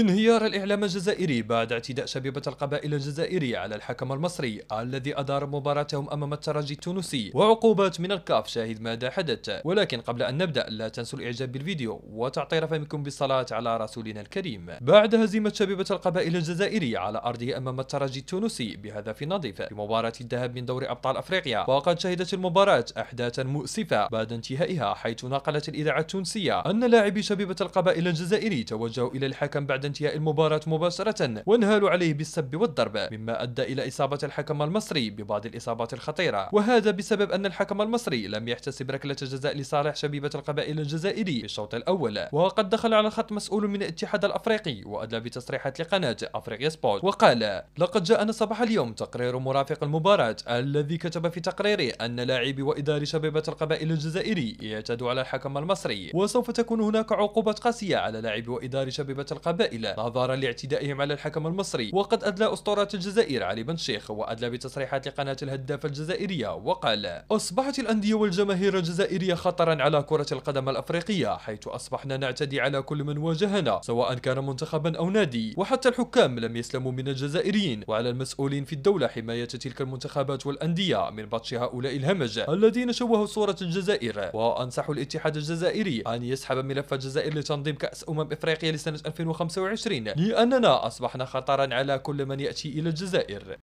انهيار الإعلام الجزائري بعد اعتداء شبيبة القبائل الجزائرية على الحكم المصري الذي أدار مباراتهم أمام الترجي التونسي وعقوبات من الكاف شاهد ماذا حدث ولكن قبل أن نبدأ لا تنسوا الإعجاب بالفيديو وتعطير فمكم بالصلاة على رسولنا الكريم بعد هزيمة شبيبة القبائل الجزائري على أرضه أمام الترجي التونسي بهدف نظيف في مباراة الذهاب من دور أبطال أفريقيا وقد شهدت المباراة أحداثا مؤسفة بعد انتهائها حيث نقلت الإذاعة التونسية أن لاعبي شبيبة القبائل الجزائري توجهوا إلى الحكم بعد بعد انتهاء المباراة مباشرة وانهالوا عليه بالسب والضرب مما أدى إلى إصابة الحكم المصري ببعض الإصابات الخطيرة وهذا بسبب أن الحكم المصري لم يحتسب ركلة جزاء لصالح شبيبة القبائل الجزائري في الشوط الأول وقد دخل على الخط مسؤول من الاتحاد الأفريقي وأدلى بتصريحات لقناة أفريقيا سبورت وقال لقد جاءنا صباح اليوم تقرير مرافق المباراة الذي كتب في تقريره أن لاعبي وإداري شبيبة القبائل الجزائري يعتدوا على الحكم المصري وسوف تكون هناك عقوبة قاسية على لاعبي وإداري شبيبة القبائل الهائلة نظرا لاعتدائهم على الحكم المصري وقد أدلى أسطورة الجزائر علي بن شيخ وأدلى بتصريحات لقناة الهدافة الجزائرية وقال أصبحت الأندية والجماهير الجزائرية خطرا على كرة القدم الأفريقية حيث أصبحنا نعتدي على كل من واجهنا سواء كان منتخبا أو نادي وحتى الحكام لم يسلموا من الجزائريين وعلى المسؤولين في الدولة حماية تلك المنتخبات والأندية من بطش هؤلاء الهمج الذين شوهوا صورة الجزائر وأنصح الاتحاد الجزائري أن يسحب ملف الجزائر لتنظيم كأس أمم إفريقيا لسنة 2015 25 لأننا أصبحنا خطرا على كل من يأتي إلى الجزائر